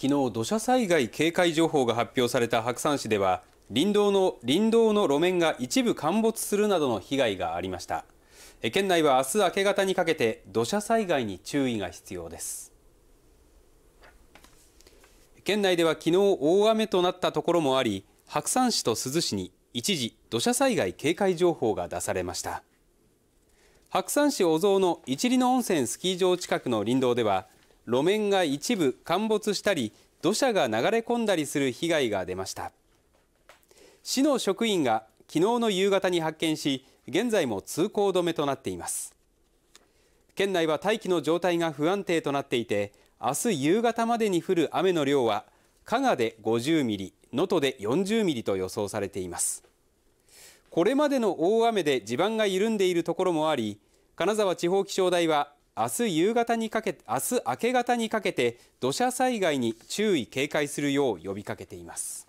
昨日土砂災害警戒情報が発表された白山市では林道の林道の路面が一部陥没するなどの被害がありました県内は明日明け方にかけて土砂災害に注意が必要です県内では昨日大雨となったところもあり白山市と珠洲市に一時土砂災害警戒情報が出されました白山市小僧の一里の温泉スキー場近くの林道では路面が一部陥没したり土砂が流れ込んだりする被害が出ました市の職員が昨日の夕方に発見し現在も通行止めとなっています県内は大気の状態が不安定となっていて明日夕方までに降る雨の量は加賀で50ミリ能登で40ミリと予想されていますこれまでの大雨で地盤が緩んでいるところもあり金沢地方気象台は明日夕方にかけ明日明け方にかけて土砂災害に注意警戒するよう呼びかけています。